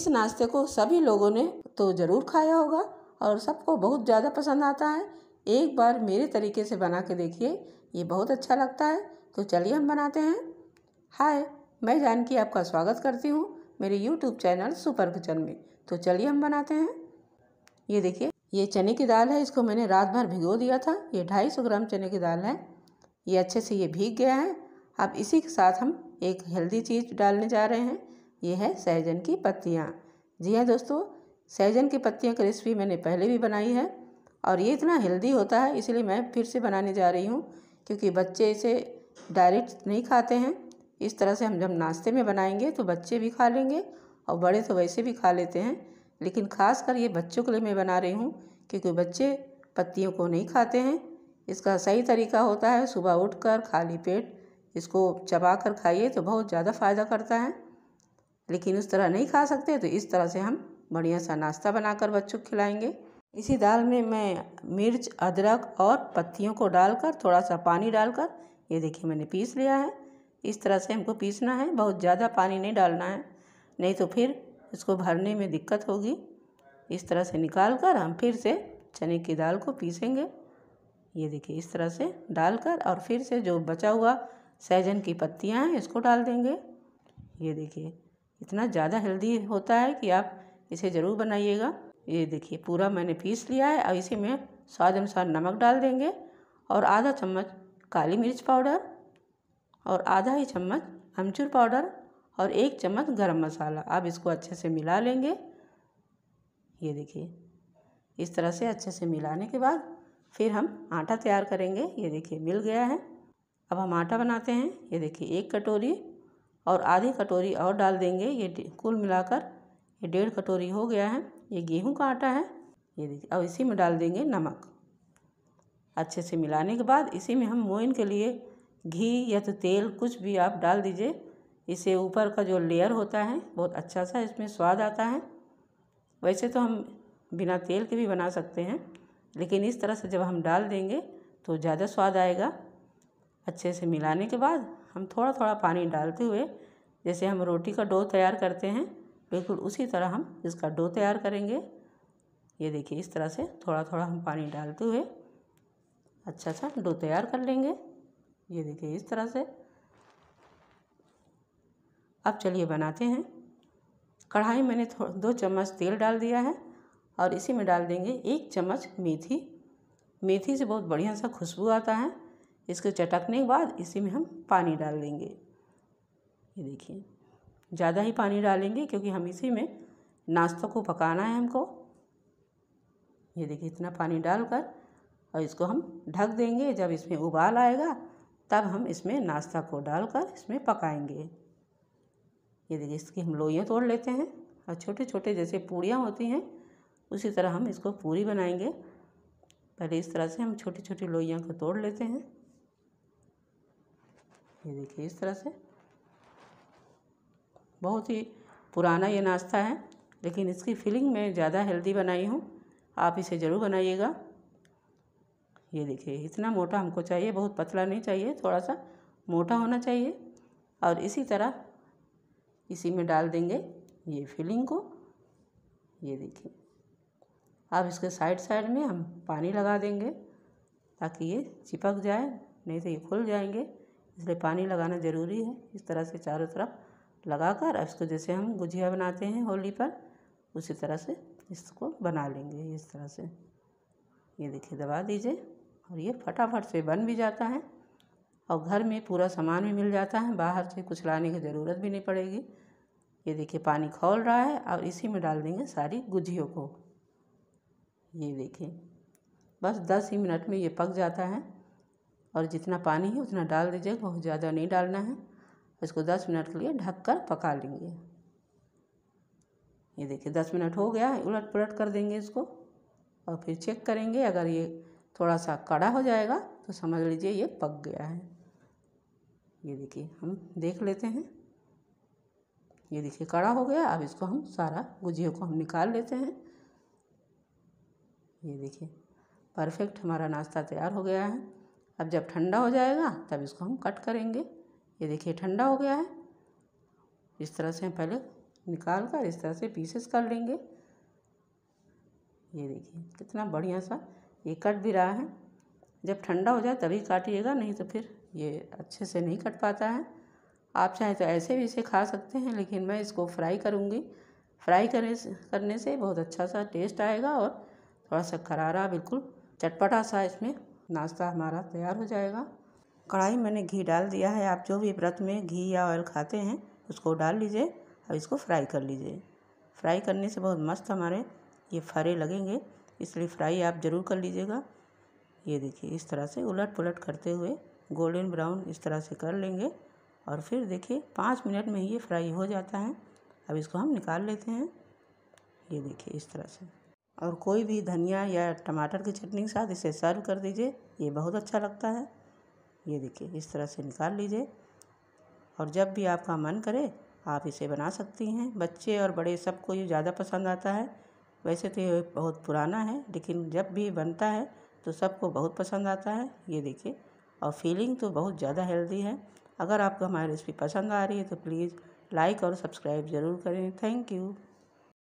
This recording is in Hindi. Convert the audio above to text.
इस नाश्ते को सभी लोगों ने तो ज़रूर खाया होगा और सबको बहुत ज़्यादा पसंद आता है एक बार मेरे तरीके से बना के देखिए ये बहुत अच्छा लगता है तो चलिए हम बनाते हैं हाय मैं जानकी आपका स्वागत करती हूँ मेरे यूट्यूब चैनल सुपर किचन में तो चलिए हम बनाते हैं ये देखिए ये चने की दाल है इसको मैंने रात भर भिगो दिया था ये ढाई सौ ग्राम चने की दाल है ये अच्छे से ये भीग गया है अब इसी के साथ हम एक हेल्दी चीज़ डालने जा रहे हैं ये है सहजन की पत्तियाँ जी हाँ दोस्तों सहजन की पत्तियों की रेसिपी मैंने पहले भी बनाई है और ये इतना हेल्दी होता है इसलिए मैं फिर से बनाने जा रही हूँ क्योंकि बच्चे इसे डायरेक्ट नहीं खाते हैं इस तरह से हम जब नाश्ते में बनाएंगे तो बच्चे भी खा लेंगे और बड़े तो वैसे भी खा लेते हैं लेकिन ख़ास कर ये बच्चों के लिए मैं बना रही हूँ क्योंकि बच्चे पत्तियों को नहीं खाते हैं इसका सही तरीका होता है सुबह उठकर खाली पेट इसको चबा कर खाइए तो बहुत ज़्यादा फ़ायदा करता है लेकिन उस तरह नहीं खा सकते तो इस तरह से हम बढ़िया सा नाश्ता बनाकर बच्चों को खिलाएंगे इसी दाल में मैं मिर्च अदरक और पत्तियों को डालकर थोड़ा सा पानी डालकर ये देखिए मैंने पीस लिया है इस तरह से हमको पीसना है बहुत ज़्यादा पानी नहीं डालना है नहीं तो फिर इसको भरने में दिक्कत होगी इस तरह से निकाल कर हम फिर से चने की दाल को पीसेंगे ये देखिए इस तरह से डालकर और फिर से जो बचा हुआ सहजन की पत्तियाँ हैं इसको डाल देंगे ये देखिए इतना ज़्यादा हेल्दी होता है कि आप इसे ज़रूर बनाइएगा ये देखिए पूरा मैंने पीस लिया है अब इसी में स्वाद अनुसार नमक डाल देंगे और आधा चम्मच काली मिर्च पाउडर और आधा ही चम्मच अमचूर पाउडर और एक चम्मच गरम मसाला आप इसको अच्छे से मिला लेंगे ये देखिए इस तरह से अच्छे से मिलाने के बाद फिर हम आटा तैयार करेंगे ये देखिए मिल गया है अब हम आटा बनाते हैं ये देखिए एक कटोरी और आधी कटोरी और डाल देंगे ये कुल मिलाकर ये डेढ़ कटोरी हो गया है ये गेहूं का आटा है ये देखिए और इसी में डाल देंगे नमक अच्छे से मिलाने के बाद इसी में हम मोइन के लिए घी या तो तेल कुछ भी आप डाल दीजिए इसे ऊपर का जो लेयर होता है बहुत अच्छा सा इसमें स्वाद आता है वैसे तो हम बिना तेल के भी बना सकते हैं लेकिन इस तरह से जब हम डाल देंगे तो ज़्यादा स्वाद आएगा अच्छे से मिलाने के बाद हम थोड़ा थोड़ा पानी डालते हुए जैसे हम रोटी का डो तैयार करते हैं बिल्कुल उसी तरह हम इसका डो तैयार करेंगे ये देखिए इस तरह से थोड़ा थोड़ा हम पानी डालते हुए अच्छा सा डो तैयार कर लेंगे ये देखिए इस तरह से अब चलिए बनाते हैं कढ़ाई मैंने दो चम्मच तेल डाल दिया है और इसी में डाल देंगे एक चम्मच मेथी मेथी से बहुत बढ़िया सा खुशबू आता है इसके चटकने के बाद इसी में हम पानी डाल देंगे ये देखिए ज़्यादा ही पानी डालेंगे क्योंकि हम इसी में नाश्तों को पकाना है हमको ये देखिए इतना पानी डालकर और इसको हम ढक देंगे जब इसमें उबाल आएगा तब हम इसमें नाश्ता को डालकर इसमें पकाएंगे ये देखिए इसकी हम लोइयाँ तोड़ लेते हैं और छोटे छोटे जैसे पूड़ियाँ होती हैं उसी तरह हम इसको पूरी बनाएंगे पहले इस तरह से हम छोटी छोटी लोइयाँ को तोड़ लेते हैं ये देखिए इस तरह से बहुत ही पुराना ये नाश्ता है लेकिन इसकी फीलिंग मैं ज़्यादा हेल्दी बनाई हूँ आप इसे ज़रूर बनाइएगा ये देखिए इतना मोटा हमको चाहिए बहुत पतला नहीं चाहिए थोड़ा सा मोटा होना चाहिए और इसी तरह इसी में डाल देंगे ये फिलिंग को ये देखिए अब इसके साइड साइड में हम पानी लगा देंगे ताकि ये चिपक जाए नहीं तो ये खुल जाएंगे इसलिए पानी लगाना ज़रूरी है इस तरह से चारों तरफ लगाकर कर इसको जैसे हम गुजिया बनाते हैं होली पर उसी तरह से इसको बना लेंगे इस तरह से ये देखिए दबा दीजिए और ये फटाफट से बन भी जाता है और घर में पूरा सामान भी मिल जाता है बाहर से कुछ लाने की ज़रूरत भी नहीं पड़ेगी ये देखिए पानी खोल रहा है और इसी में डाल देंगे सारी गुझियों को ये देखिए बस दस ही मिनट में ये पक जाता है और जितना पानी है उतना डाल दीजिए बहुत ज़्यादा नहीं डालना है इसको दस मिनट के लिए ढक कर पका लेंगे ये देखिए दस मिनट हो गया उलट पुलट कर देंगे इसको और फिर चेक करेंगे अगर ये थोड़ा सा कड़ा हो जाएगा तो समझ लीजिए ये पक गया है ये देखिए हम देख लेते हैं ये देखिए कड़ा हो गया अब इसको हम सारा गुजिए को हम निकाल लेते हैं ये देखिए परफेक्ट हमारा नाश्ता तैयार हो गया है अब जब ठंडा हो जाएगा तब इसको हम कट करेंगे ये देखिए ठंडा हो गया है इस तरह से हम पहले निकाल कर इस तरह से पीसेस कर लेंगे ये देखिए कितना बढ़िया सा ये कट भी रहा है जब ठंडा हो जाए तभी काटिएगा नहीं तो फिर ये अच्छे से नहीं कट पाता है आप चाहें तो ऐसे भी इसे खा सकते हैं लेकिन मैं इसको फ्राई करूँगी फ्राई करने से करने से बहुत अच्छा सा टेस्ट आएगा और थोड़ा सा करारा बिल्कुल चटपटा सा इसमें नाश्ता हमारा तैयार हो जाएगा कढ़ाई मैंने घी डाल दिया है आप जो भी व्रत में घी या ऑयल खाते हैं उसको डाल लीजिए अब इसको फ्राई कर लीजिए फ्राई करने से बहुत मस्त हमारे ये फरे लगेंगे इसलिए फ्राई आप ज़रूर कर लीजिएगा ये देखिए इस तरह से उलट पुलट करते हुए गोल्डन ब्राउन इस तरह से कर लेंगे और फिर देखिए पाँच मिनट में ही ये फ्राई हो जाता है अब इसको हम निकाल लेते हैं ये देखिए इस तरह से और कोई भी धनिया या टमाटर की चटनी के साथ इसे सर्व कर दीजिए ये बहुत अच्छा लगता है ये देखिए इस तरह से निकाल लीजिए और जब भी आपका मन करे आप इसे बना सकती हैं बच्चे और बड़े सबको ये ज़्यादा पसंद आता है वैसे तो ये बहुत पुराना है लेकिन जब भी बनता है तो सबको बहुत पसंद आता है ये देखिए और फीलिंग तो बहुत ज़्यादा हेल्दी है अगर आपको हमारी रेसिपी पसंद आ रही है तो प्लीज़ लाइक और सब्सक्राइब ज़रूर करें थैंक यू